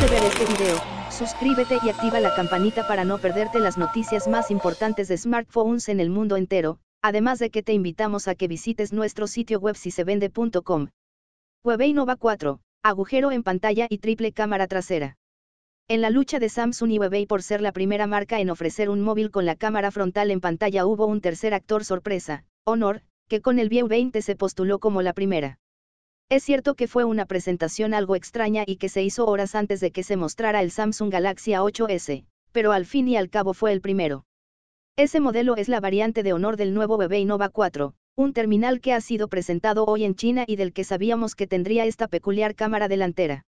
de ver este video, suscríbete y activa la campanita para no perderte las noticias más importantes de smartphones en el mundo entero, además de que te invitamos a que visites nuestro sitio web si se vende.com. Huawei Nova 4, agujero en pantalla y triple cámara trasera. En la lucha de Samsung y Huawei por ser la primera marca en ofrecer un móvil con la cámara frontal en pantalla hubo un tercer actor sorpresa, Honor, que con el View 20 se postuló como la primera. Es cierto que fue una presentación algo extraña y que se hizo horas antes de que se mostrara el Samsung Galaxy A8S, pero al fin y al cabo fue el primero. Ese modelo es la variante de honor del nuevo bebé Nova 4, un terminal que ha sido presentado hoy en China y del que sabíamos que tendría esta peculiar cámara delantera.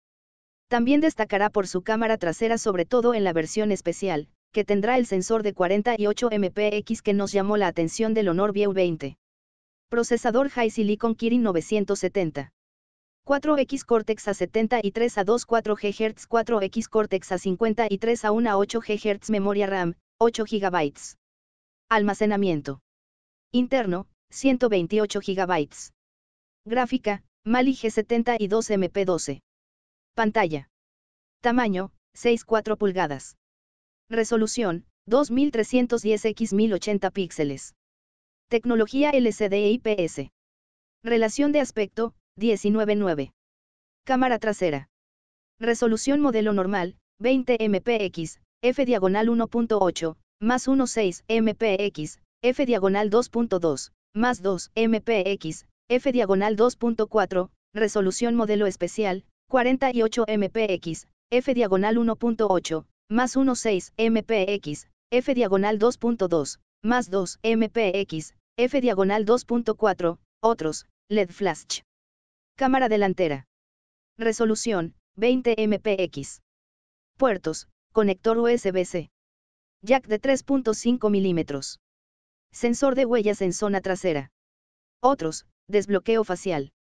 También destacará por su cámara trasera sobre todo en la versión especial, que tendrá el sensor de 48 MPX que nos llamó la atención del Honor View 20. Procesador HiSilicon con Kirin 970. 4X Cortex a 73 a 2 4 GHz 4X Cortex a 53 a 1 a 8 GHz memoria RAM, 8 GB. Almacenamiento. Interno, 128 GB. Gráfica, Mali G72 MP12. Pantalla. Tamaño, 6,4 pulgadas. Resolución, 2310x1080 píxeles. Tecnología LCD IPS. Relación de aspecto, 19.9. Cámara trasera. Resolución modelo normal, 20 mpx, f diagonal 1.8, más 1.6 mpx, f diagonal 2.2, más 2 mpx, f diagonal 2.4, resolución modelo especial, 48 mpx, f diagonal 1.8, más 1.6 mpx, f diagonal 2.2, más 2 mpx, f diagonal 2.4, otros, LED flash. Cámara delantera. Resolución, 20 mpx. Puertos, conector USB-C. Jack de 3.5 milímetros. Sensor de huellas en zona trasera. Otros, desbloqueo facial.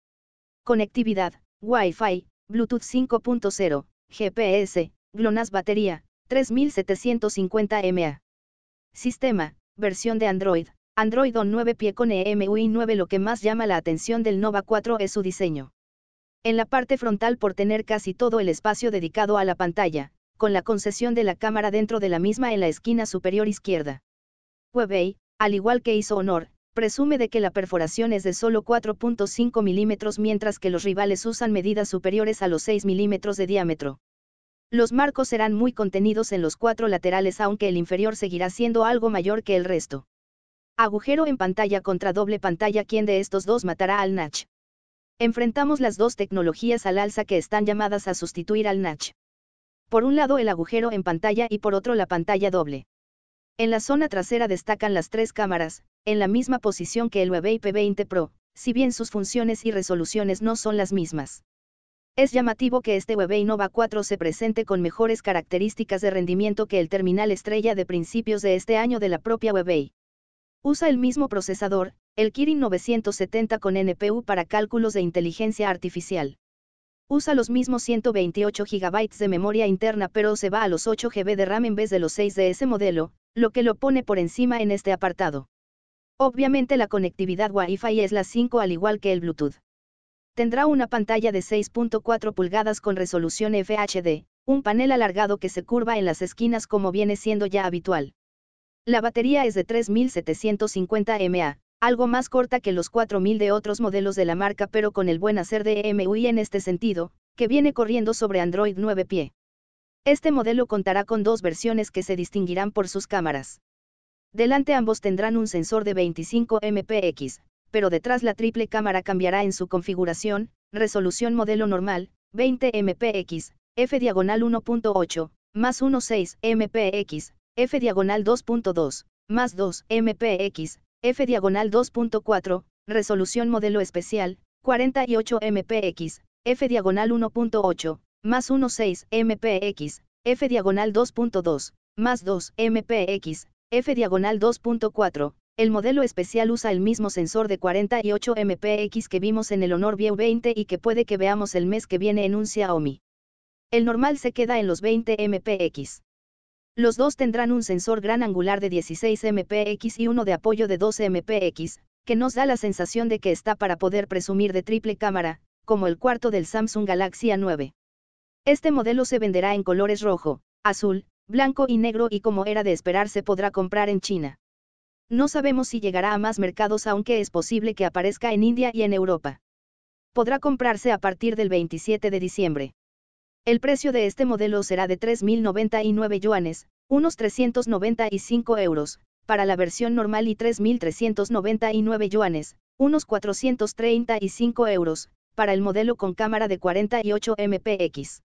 Conectividad, Wi-Fi, Bluetooth 5.0, GPS, GLONASS batería, 3750 mA. Sistema, versión de Android, Android 9 pie con EMUI 9 lo que más llama la atención del Nova 4 es su diseño. En la parte frontal por tener casi todo el espacio dedicado a la pantalla, con la concesión de la cámara dentro de la misma en la esquina superior izquierda. Huawei, al igual que hizo Honor, presume de que la perforación es de solo 4.5 milímetros mientras que los rivales usan medidas superiores a los 6 milímetros de diámetro. Los marcos serán muy contenidos en los cuatro laterales aunque el inferior seguirá siendo algo mayor que el resto. Agujero en pantalla contra doble pantalla. ¿Quién de estos dos matará al Natch? Enfrentamos las dos tecnologías al alza que están llamadas a sustituir al Natch. Por un lado el agujero en pantalla y por otro la pantalla doble. En la zona trasera destacan las tres cámaras, en la misma posición que el Huawei P20 Pro, si bien sus funciones y resoluciones no son las mismas. Es llamativo que este Huawei Nova 4 se presente con mejores características de rendimiento que el terminal estrella de principios de este año de la propia Huawei. Usa el mismo procesador, el Kirin 970 con NPU para cálculos de inteligencia artificial. Usa los mismos 128 GB de memoria interna pero se va a los 8 GB de RAM en vez de los 6 de ese modelo, lo que lo pone por encima en este apartado. Obviamente la conectividad Wi-Fi es la 5 al igual que el Bluetooth. Tendrá una pantalla de 6.4 pulgadas con resolución FHD, un panel alargado que se curva en las esquinas como viene siendo ya habitual. La batería es de 3750 mAh, algo más corta que los 4000 de otros modelos de la marca pero con el buen hacer de MUI en este sentido, que viene corriendo sobre Android 9 pie. Este modelo contará con dos versiones que se distinguirán por sus cámaras. Delante ambos tendrán un sensor de 25 MPX, pero detrás la triple cámara cambiará en su configuración, resolución modelo normal, 20 MPX, f diagonal 1.8, más 1.6 MPX, F diagonal 2.2, más 2, MPX, F diagonal 2.4, resolución modelo especial, 48 MPX, F diagonal 1.8, más 1.6 MPX, F diagonal 2.2, más 2 MPX, F diagonal 2.4. El modelo especial usa el mismo sensor de 48 MPX que vimos en el Honor View 20 y que puede que veamos el mes que viene en un Xiaomi. El normal se queda en los 20 MPX. Los dos tendrán un sensor gran angular de 16 mpx y uno de apoyo de 12 mpx, que nos da la sensación de que está para poder presumir de triple cámara, como el cuarto del Samsung Galaxy A9. Este modelo se venderá en colores rojo, azul, blanco y negro y como era de esperar se podrá comprar en China. No sabemos si llegará a más mercados aunque es posible que aparezca en India y en Europa. Podrá comprarse a partir del 27 de diciembre. El precio de este modelo será de 3.099 yuanes, unos 395 euros, para la versión normal y 3.399 yuanes, unos 435 euros, para el modelo con cámara de 48 mpx.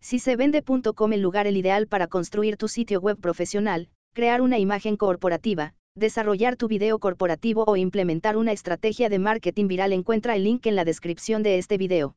Si se vende.com el lugar el ideal para construir tu sitio web profesional, crear una imagen corporativa, desarrollar tu video corporativo o implementar una estrategia de marketing viral encuentra el link en la descripción de este video.